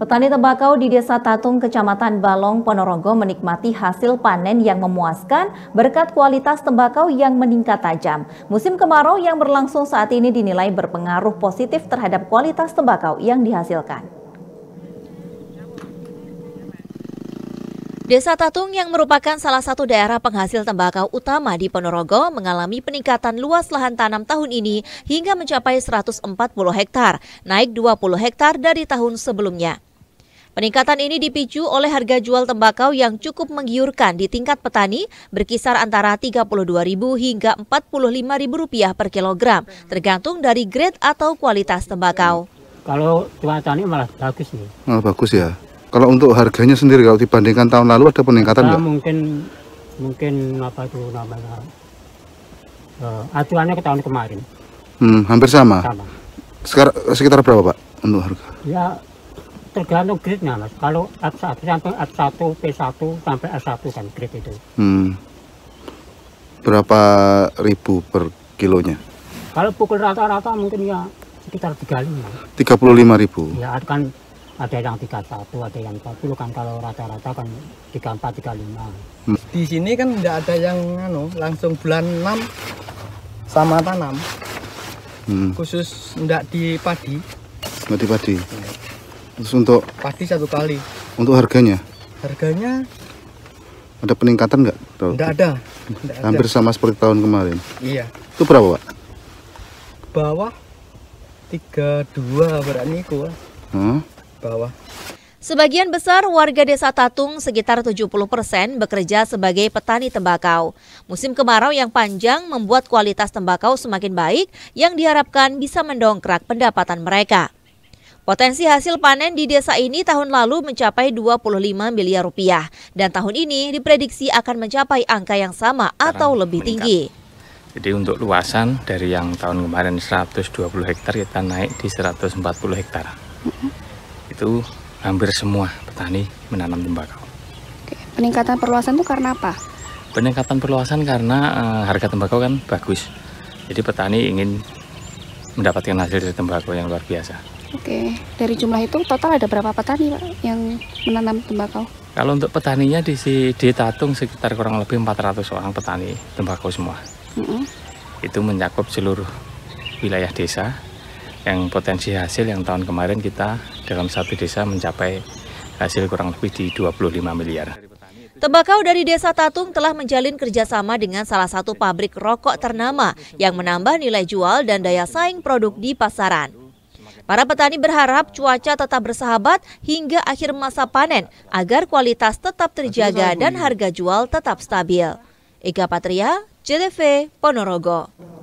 Petani tembakau di Desa Tatung, Kecamatan Balong, Ponorogo menikmati hasil panen yang memuaskan berkat kualitas tembakau yang meningkat tajam. Musim kemarau yang berlangsung saat ini dinilai berpengaruh positif terhadap kualitas tembakau yang dihasilkan. Desa Tatung yang merupakan salah satu daerah penghasil tembakau utama di Ponorogo mengalami peningkatan luas lahan tanam tahun ini hingga mencapai 140 hektar, naik 20 hektar dari tahun sebelumnya. Peningkatan ini dipicu oleh harga jual tembakau yang cukup menggiurkan di tingkat petani berkisar antara Rp32.000 hingga Rp45.000 per kilogram, tergantung dari grade atau kualitas tembakau. Kalau cuacanya malah bagus nih. Malah bagus ya. Kalau untuk harganya sendiri kalau dibandingkan tahun lalu ada peningkatan nggak? Mungkin mungkin apa itu namanya uh, eh, acuannya ke tahun kemarin. Hmm, hampir sama. Sama. Sekarang sekitar berapa pak untuk harga? Ya tergantung gridnya mas. Kalau F1 sampai F1, P1 sampai f 1 kan grid itu. Hmm. Berapa ribu per kilonya? Kalau pukul rata-rata mungkin ya sekitar 35. 35 ribu? Ya kan ada yang 31, ada yang 40 kan kalau rata-rata kan 34, 35. Hmm. Di sini kan enggak ada yang anu, langsung bulan 6 sama tanam. Hmm. Khusus enggak di padi. enggak di padi? Hmm Terus untuk pasti satu kali. Untuk harganya? Harganya ada peningkatan nggak? Tidak ada. Nggak Hampir ada. sama seperti tahun kemarin. Iya. Itu berapa, Pak? Bawah 32 berani ku. Hmm? Bawah. Sebagian besar warga Desa Tatung sekitar 70 persen bekerja sebagai petani tembakau. Musim kemarau yang panjang membuat kualitas tembakau semakin baik yang diharapkan bisa mendongkrak pendapatan mereka. Potensi hasil panen di desa ini tahun lalu mencapai 25 miliar rupiah dan tahun ini diprediksi akan mencapai angka yang sama atau lebih tinggi. Jadi untuk luasan dari yang tahun kemarin 120 hektar kita naik di 140 hektar. Mm-hmm. Itu hampir semua petani menanam tembakau. Peningkatan perluasan itu karena apa? Peningkatan perluasan karena uh, harga tembakau kan bagus. Jadi petani ingin mendapatkan hasil dari tembakau yang luar biasa. Oke, dari jumlah itu total ada berapa petani Pak yang menanam tembakau? Kalau untuk petaninya di, di Tatung sekitar kurang lebih 400 orang petani tembakau semua. Mm -hmm. Itu mencakup seluruh wilayah desa yang potensi hasil yang tahun kemarin kita dalam satu desa mencapai hasil kurang lebih di 25 miliar. Tembakau dari Desa Tatung telah menjalin kerjasama dengan salah satu pabrik rokok ternama yang menambah nilai jual dan daya saing produk di pasaran. Para petani berharap cuaca tetap bersahabat hingga akhir masa panen agar kualitas tetap terjaga dan harga jual tetap stabil. Ega Patria, JTV, Ponorogo.